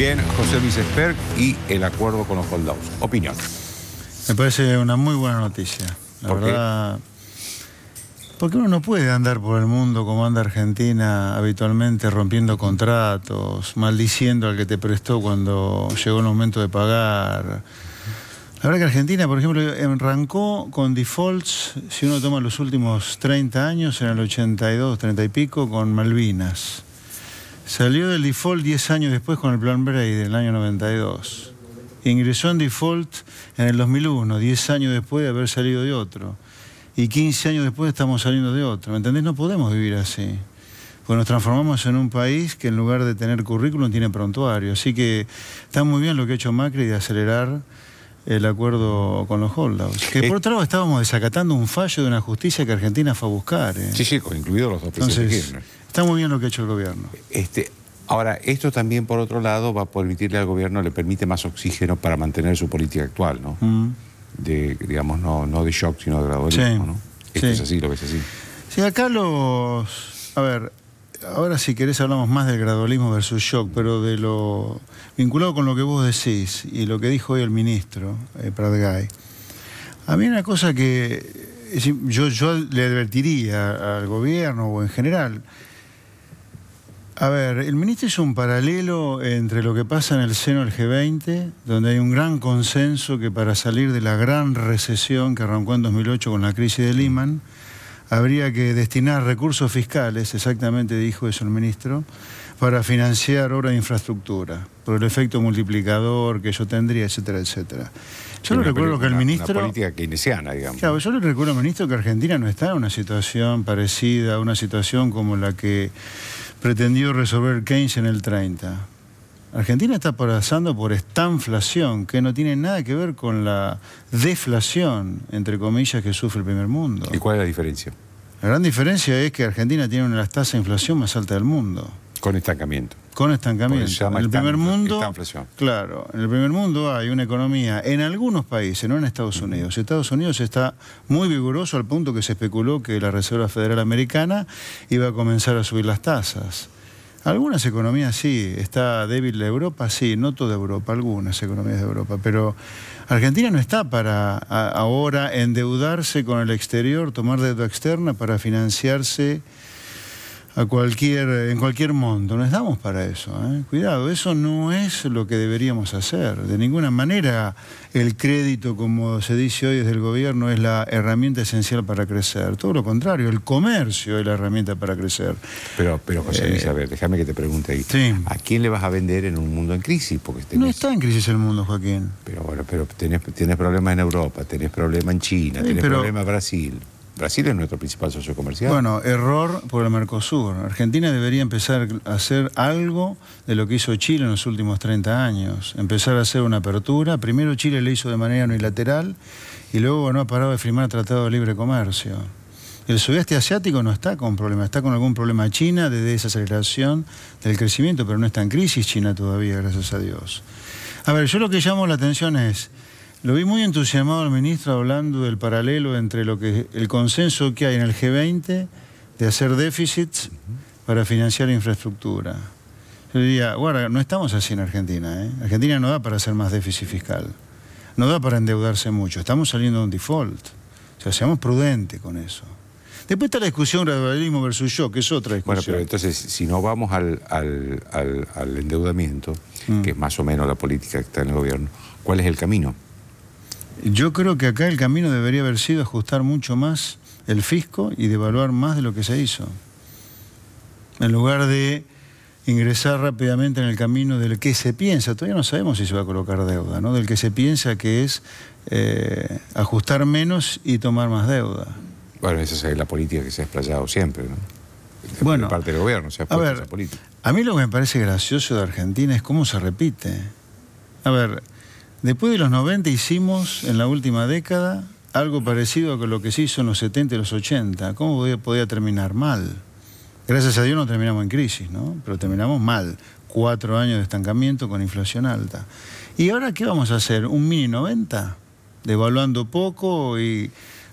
Bien, José Luis y el acuerdo con los holdouts. Opinión. Me parece una muy buena noticia. Porque uno no puede andar por el mundo como anda Argentina habitualmente, rompiendo contratos, maldiciendo al que te prestó cuando llegó el momento de pagar. La verdad que Argentina, por ejemplo, arrancó con defaults, si uno toma los últimos 30 años, en el 82, 30 y pico, con Malvinas. Salió del default 10 años después con el plan Brady del año 92. Ingresó en default en el 2001, 10 años después de haber salido de otro. Y 15 años después estamos saliendo de otro. ¿Me entendés? No podemos vivir así. Pues nos transformamos en un país que en lugar de tener currículum tiene prontuario. Así que está muy bien lo que ha hecho Macri de acelerar el acuerdo con los holdouts. Que por eh, otro lado estábamos desacatando un fallo de una justicia que Argentina fue a buscar. Eh. Sí, sí, incluidos los dos Entonces, Está muy bien lo que ha hecho el gobierno. Este, ahora, esto también por otro lado va a permitirle al gobierno, le permite más oxígeno para mantener su política actual, ¿no? Mm. De, digamos, no, no de shock, sino de gradualismo, sí. Esto es así, lo ves así. Sí, acá los... A ver, ahora si querés hablamos más del gradualismo versus shock, pero de lo vinculado con lo que vos decís y lo que dijo hoy el ministro eh, Pradgay, a mí una cosa que eh, yo, yo le advertiría al gobierno o en general, a ver, el ministro hizo un paralelo entre lo que pasa en el seno del G20, donde hay un gran consenso que para salir de la gran recesión que arrancó en 2008 con la crisis de Lehman, habría que destinar recursos fiscales, exactamente dijo eso el ministro, para financiar obra de infraestructura, por el efecto multiplicador que eso tendría, etcétera, etcétera. Yo le recuerdo que el ministro... Una política keynesiana, digamos. Claro, yo le recuerdo al ministro que Argentina no está en una situación parecida a una situación como la que pretendió resolver Keynes en el 30. Argentina está pasando por estanflación, que no tiene nada que ver con la deflación, entre comillas, que sufre el primer mundo. ¿Y cuál es la diferencia? La gran diferencia es que Argentina tiene una de las tasas de inflación más altas del mundo. Con estancamiento. Con estancamiento. en el primer mundo, claro, en el primer mundo hay una economía en algunos países, no en Estados Unidos. Estados Unidos está muy vigoroso al punto que se especuló que la Reserva Federal Americana iba a comenzar a subir las tasas. Algunas economías sí, está débil la Europa, sí, no toda Europa, algunas economías de Europa, pero Argentina no está para ahora endeudarse con el exterior, tomar deuda externa para financiarse a cualquier, en cualquier monto. No estamos para eso. ¿eh? Cuidado, eso no es lo que deberíamos hacer. De ninguna manera el crédito, como se dice hoy desde el gobierno, es la herramienta esencial para crecer. Todo lo contrario, el comercio es la herramienta para crecer. Pero, pero José Luis, eh, a ver, déjame que te pregunte ahí. ¿A quién le vas a vender en un mundo en crisis? Porque No está en crisis el mundo, Joaquín. Pero bueno, pero tenés, problemas en Europa, tenés problemas en China, tenés problemas en Brasil. Brasil es nuestro principal socio comercial. Bueno, error por el Mercosur. Argentina debería empezar a hacer algo de lo que hizo Chile en los últimos 30 años. Empezar a hacer una apertura. Primero Chile le hizo de manera unilateral y luego no ha parado de firmar tratado de libre comercio. El sudeste asiático no está con problemas, está con algún problema China de desaceleración del crecimiento, pero no está en crisis China todavía, gracias a Dios. A ver, yo lo que llamo la atención es lo vi muy entusiasmado el ministro hablando del paralelo entre lo que el consenso que hay en el G20 de hacer déficits para financiar infraestructura. Yo diría, bueno, no estamos así en Argentina. ¿eh? Argentina no da para hacer más déficit fiscal. No da para endeudarse mucho. Estamos saliendo de un default. O sea, seamos prudentes con eso. Después está la discusión gradualismo versus yo, que es otra discusión. Bueno, pero entonces, si no vamos al, endeudamiento, mm. que es más o menos la política que está en el gobierno, ¿cuál es el camino? Yo creo que acá el camino debería haber sido ajustar mucho más el fisco y devaluar más de lo que se hizo. En lugar de ingresar rápidamente en el camino del que se piensa, todavía no sabemos si se va a colocar deuda, ¿no? del que se piensa que es eh, ajustar menos y tomar más deuda. Bueno, esa es la política que se ha explayado siempre, ¿no? bueno, parte del gobierno, a política. A mí lo que me parece gracioso de Argentina es cómo se repite. A ver, Después de los 90 hicimos, en la última década, algo parecido a lo que se hizo en los 70 y los 80. ¿Cómo podía, terminar mal? Gracias a Dios no terminamos en crisis, ¿no? Pero terminamos mal. Cuatro años de estancamiento con inflación alta. ¿Y ahora qué vamos a hacer? ¿Un mini 90? Devaluando poco y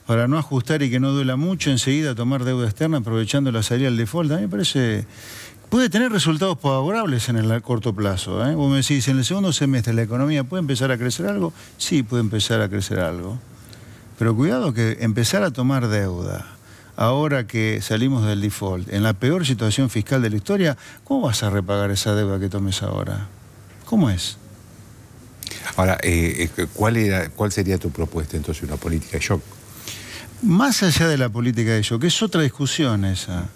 para no ajustar y que no duela mucho, enseguida tomar deuda externa aprovechando la salida del default. A mí me parece puede tener resultados favorables en el corto plazo. ¿eh? Vos me decís, en el segundo semestre la economía puede empezar a crecer algo, sí puede empezar a crecer algo. Pero cuidado que empezar a tomar deuda, ahora que salimos del default, en la peor situación fiscal de la historia, ¿cómo vas a repagar esa deuda que tomes ahora? ¿Cómo es? Ahora, eh, eh, ¿cuál, era, ¿cuál sería tu propuesta entonces, una política de shock? Más allá de la política de shock, es otra discusión esa.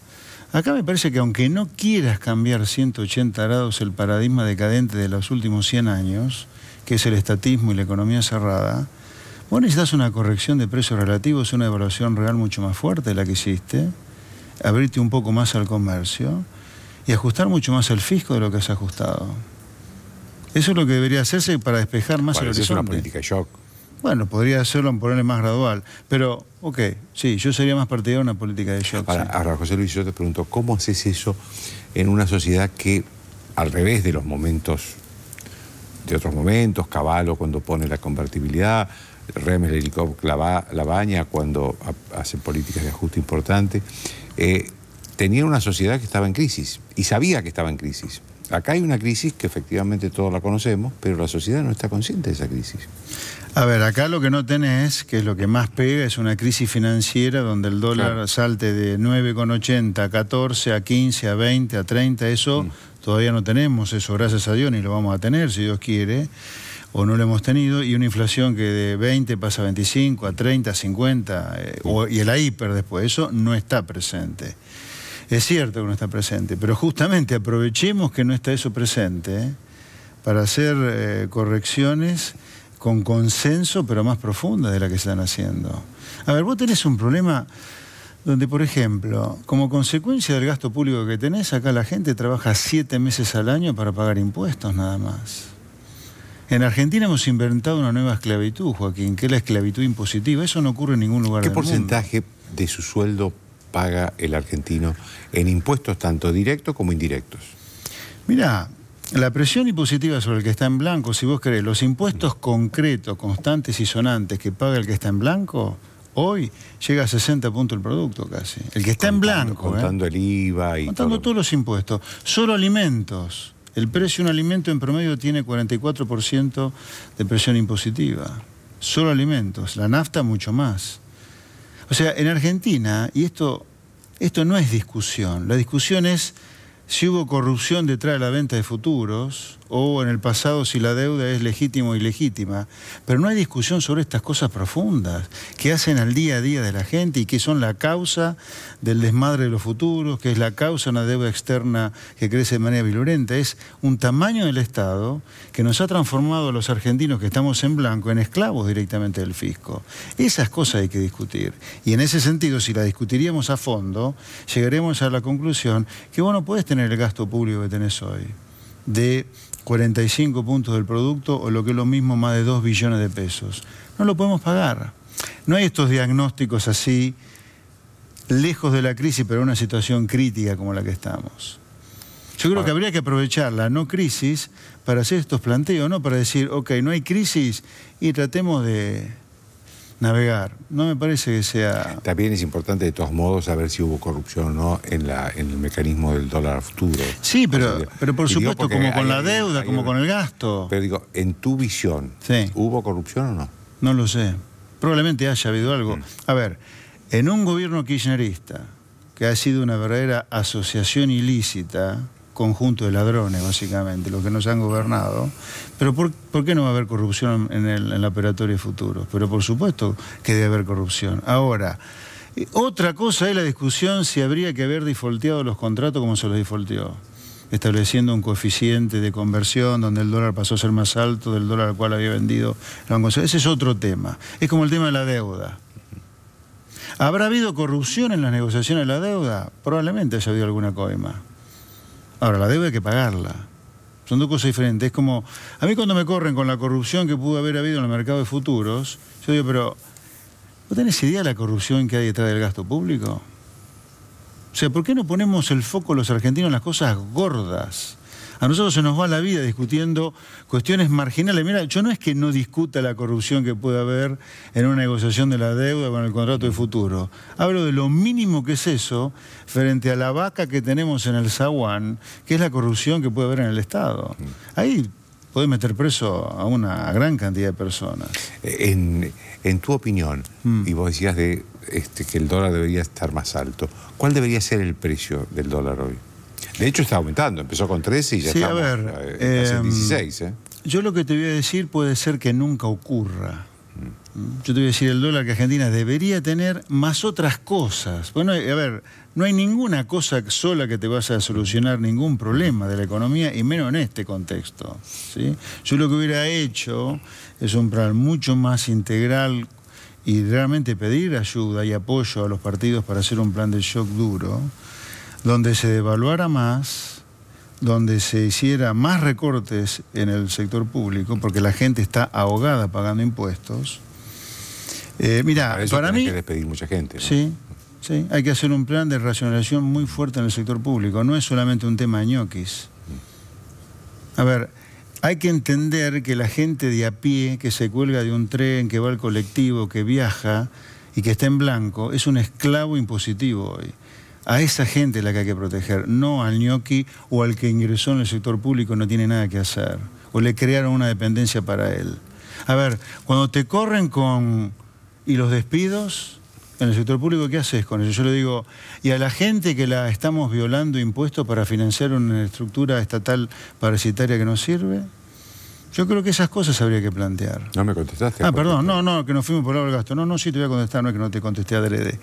Acá me parece que aunque no quieras cambiar 180 grados el paradigma decadente de los últimos 100 años, que es el estatismo y la economía cerrada, vos necesitas una corrección de precios relativos, una evaluación real mucho más fuerte de la que hiciste, abrirte un poco más al comercio y ajustar mucho más el fisco de lo que has ajustado. Eso es lo que debería hacerse para despejar más el horizonte. Es política shock. Bueno, podría hacerlo en ponerle más gradual, pero, ok, sí, yo sería más partidario de una política de shock. Ahora, José Luis, yo te pregunto, ¿cómo haces eso en una sociedad que, al revés de los momentos, de otros momentos, Caballo cuando pone la convertibilidad, Remes Lelico, la, baña cuando hace políticas de ajuste importante, eh, tenía una sociedad que estaba en crisis y sabía que estaba en crisis. Acá hay una crisis que efectivamente todos la conocemos, pero la sociedad no está consciente de esa crisis. A ver, acá lo que no tenés, que es lo que más pega, es una crisis financiera donde el dólar salte de 9,80 a 14, a 15, a 20, a 30, eso mm. todavía no tenemos, eso gracias a Dios ni lo vamos a tener, si Dios quiere, o no lo hemos tenido, y una inflación que de 20 pasa a 25, a 30, a 50, eh, y el hiper después, eso no está presente. Es cierto que no está presente, pero justamente aprovechemos que no está eso presente ¿eh? para hacer eh, correcciones con consenso, pero más profunda de la que se están haciendo. A ver, vos tenés un problema donde, por ejemplo, como consecuencia del gasto público que tenés, acá la gente trabaja siete meses al año para pagar impuestos nada más. En Argentina hemos inventado una nueva esclavitud, Joaquín, que es la esclavitud impositiva. Eso no ocurre en ningún lugar ¿Qué porcentaje de su sueldo paga el argentino en impuestos tanto directos como indirectos? Mira, la presión impositiva sobre el que está en blanco, si vos querés, los impuestos concretos, constantes y sonantes que paga el que está en blanco, hoy llega a 60 puntos el producto casi. El que está en blanco. ¿eh? Contando el IVA y. Contando todos los impuestos. Solo alimentos. El precio de un alimento en promedio tiene 44% de presión impositiva. Solo alimentos. La nafta mucho más. O sea, en Argentina, y esto, esto no es discusión, la discusión es si hubo corrupción detrás de la venta de futuros, o en el pasado si la deuda es legítima o ilegítima. Pero no hay discusión sobre estas cosas profundas que hacen al día a día de la gente y que son la causa del desmadre de los futuros, que es la causa de una deuda externa que crece de manera violenta. Es un tamaño del Estado que nos ha transformado a los argentinos que estamos en blanco en esclavos directamente del fisco. Esas cosas hay que discutir. Y en ese sentido, si la discutiríamos a fondo, llegaremos a la conclusión que vos no podés tener el gasto público que tenés hoy de 45 puntos del producto o lo que es lo mismo más de 2 billones de pesos. No lo podemos pagar. No hay estos diagnósticos así, lejos de la crisis, pero en una situación crítica como la que estamos. Yo creo ah. que habría que aprovechar la no crisis para hacer estos planteos, ¿no? Para decir, ok, no hay crisis y tratemos de navegar. No me parece que sea... También es importante de todos modos saber si hubo corrupción o no en, la, en el mecanismo del dólar futuro. Sí, pero, pero por supuesto, como con la deuda, como con el gasto. Pero digo, en tu visión, ¿hubo corrupción o no? No lo sé. Probablemente haya habido algo. Mm. A ver, en un gobierno kirchnerista, que ha sido una verdadera asociación ilícita, conjunto de ladrones, básicamente, los que no se han gobernado. Pero ¿por, qué no va a haber corrupción en, el, en la operatoria de Pero por supuesto que debe haber corrupción. Ahora, eh, otra cosa es la discusión si habría que haber difolteado los contratos como se los difolteó estableciendo un coeficiente de conversión donde el dólar pasó a ser más alto del dólar al cual había vendido el Banco Ese es otro tema. Es como el tema de la deuda. ¿Habrá habido corrupción en las negociaciones de la deuda? Probablemente haya habido alguna coima. Ahora, la deuda hay que pagarla. Son dos cosas diferentes. Es como, a mí cuando me corren con la corrupción que pudo haber habido en el mercado de futuros, yo digo, pero ¿vos tenés idea de la corrupción que hay detrás del gasto público? O sea, ¿por qué no ponemos el foco los argentinos en las cosas gordas? A nosotros se nos va la vida discutiendo cuestiones marginales. Mira, yo no es que no discuta la corrupción que puede haber en una negociación de la deuda con el contrato de futuro. Hablo de lo mínimo que es eso frente a la vaca que tenemos en el zaguán, que es la corrupción que puede haber en el Estado. Ahí puede meter preso a una gran cantidad de personas. Eh, en, tu opinión, mm. y vos decías de, este, que el dólar debería estar más alto, ¿cuál debería ser el precio del dólar hoy? De hecho está aumentando, empezó con 13 y ya sí, a 16. Eh, em, ¿eh? Yo lo que te voy a decir puede ser que nunca ocurra. Mm. Yo te voy a decir el dólar que Argentina debería tener más otras cosas. Bueno, a ver, no hay ninguna cosa sola que te vaya a solucionar ningún problema de la economía y menos en este contexto. ¿sí? Yo lo que hubiera hecho es un plan mucho más integral y realmente pedir ayuda y apoyo a los partidos para hacer un plan de shock duro donde se devaluara más, donde se hiciera más recortes en el sector público, porque la gente está ahogada pagando impuestos. Eh, mira, para, mí... que despedir mucha gente. Sí, sí, hay que hacer un plan de racionalización muy fuerte en el sector público. No es solamente un tema de ñoquis. A ver, hay que entender que la gente de a pie, que se cuelga de un tren, que va al colectivo, que viaja y que está en blanco, es un esclavo impositivo hoy. A esa gente la que hay que proteger, no al ñoqui o al que ingresó en el sector público y no tiene nada que hacer. O le crearon una dependencia para él. A ver, cuando te corren con... y los despidos en el sector público, ¿qué haces con eso? Yo le digo, y a la gente que la estamos violando impuestos para financiar una estructura estatal parasitaria que no sirve, yo creo que esas cosas habría que plantear. No me contestaste. Ah, perdón, no, no, que nos fuimos por el gasto. No, no, sí te voy a contestar, no es que no te contesté adrede.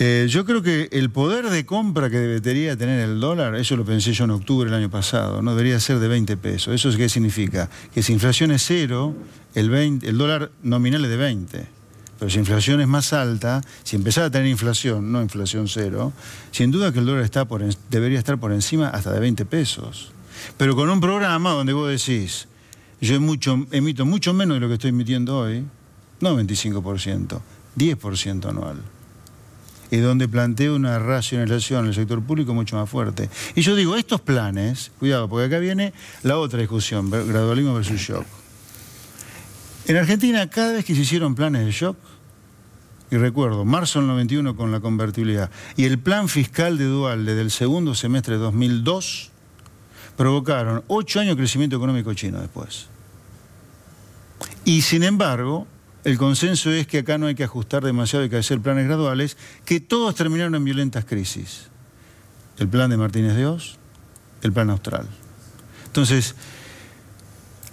Eh, yo creo que el poder de compra que debería tener el dólar, eso lo pensé yo en octubre del año pasado, no debería ser de 20 pesos. ¿Eso qué significa? Que si inflación es cero, el, el dólar nominal es de 20. Pero si inflación es más alta, si empezara a tener inflación, no inflación cero, sin duda que el dólar está debería estar por encima hasta de 20 pesos. Pero con un programa donde vos decís, yo emito, emito mucho menos de lo que estoy emitiendo hoy, no 25%, 10% anual. ...y donde plantea una racionalización del sector público mucho más fuerte. Y yo digo, estos planes, cuidado, porque acá viene la otra discusión, gradualismo versus shock. En Argentina, cada vez que se hicieron planes de shock, y recuerdo, marzo del 91 con la convertibilidad, y el plan fiscal de Dualde del segundo semestre de 2002, provocaron ocho años de crecimiento económico chino después. Y sin embargo, el consenso es que acá no hay que ajustar demasiado, hay que hacer planes graduales, que todos terminaron en violentas crisis. El plan de Martínez de el plan austral. Entonces,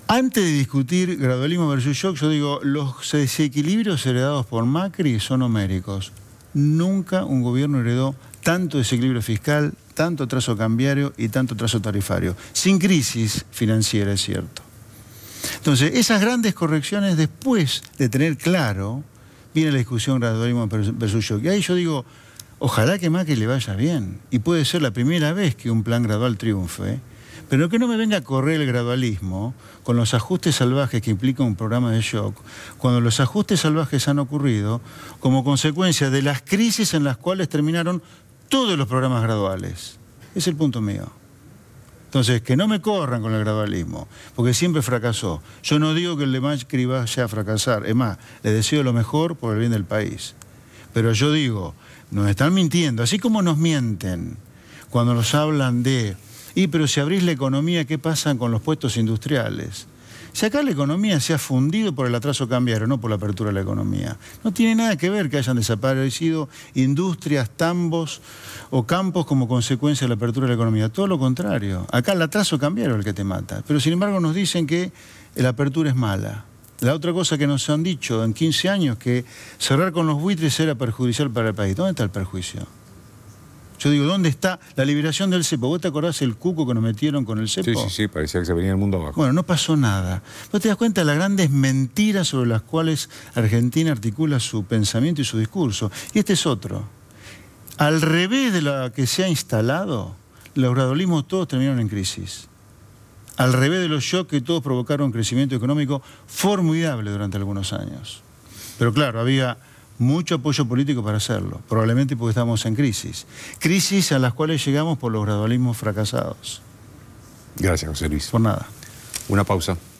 antes de discutir gradualismo versus shock, yo digo, los desequilibrios heredados por Macri son homéricos. Nunca un gobierno heredó tanto desequilibrio fiscal, tanto trazo cambiario y tanto trazo tarifario. Sin crisis financiera, es cierto. Entonces, esas grandes correcciones, después de tener claro, viene la discusión gradualismo versus shock. Y ahí yo digo, ojalá que Macri le vaya bien. Y puede ser la primera vez que un plan gradual triunfe. Pero que no me venga a correr el gradualismo con los ajustes salvajes que implica un programa de shock, cuando los ajustes salvajes han ocurrido como consecuencia de las crisis en las cuales terminaron todos los programas graduales. Es el punto mío. Entonces, que no me corran con el gradualismo, porque siempre fracasó. Yo no digo que el de Macri vaya a fracasar, es más, le deseo lo mejor por el bien del país. Pero yo digo, nos están mintiendo, así como nos mienten cuando nos hablan de, y pero si abrís la economía, ¿qué pasa con los puestos industriales? Si acá la economía se ha fundido por el atraso cambiario, no por la apertura de la economía. No tiene nada que ver que hayan desaparecido industrias, tambos o campos como consecuencia de la apertura de la economía. Todo lo contrario. Acá el atraso cambiario es el que te mata. Pero sin embargo nos dicen que la apertura es mala. La otra cosa que nos han dicho en 15 años, que cerrar con los buitres era perjudicial para el país. ¿Dónde está el perjuicio? Yo digo, ¿dónde está la liberación del cepo? ¿Vos te acordás el cuco que nos metieron con el cepo? Sí, sí, sí, parecía que se venía el mundo abajo. Bueno, no pasó nada. ¿Vos te das cuenta de las grandes mentiras sobre las cuales Argentina articula su pensamiento y su discurso? Y este es otro. Al revés de la que se ha instalado, los gradualismos todos terminaron en crisis. Al revés de los shocks que todos provocaron crecimiento económico formidable durante algunos años. Pero claro, había mucho apoyo político para hacerlo, probablemente porque estamos en crisis. Crisis a las cuales llegamos por los gradualismos fracasados. Gracias, José Luis. Por nada. Una pausa.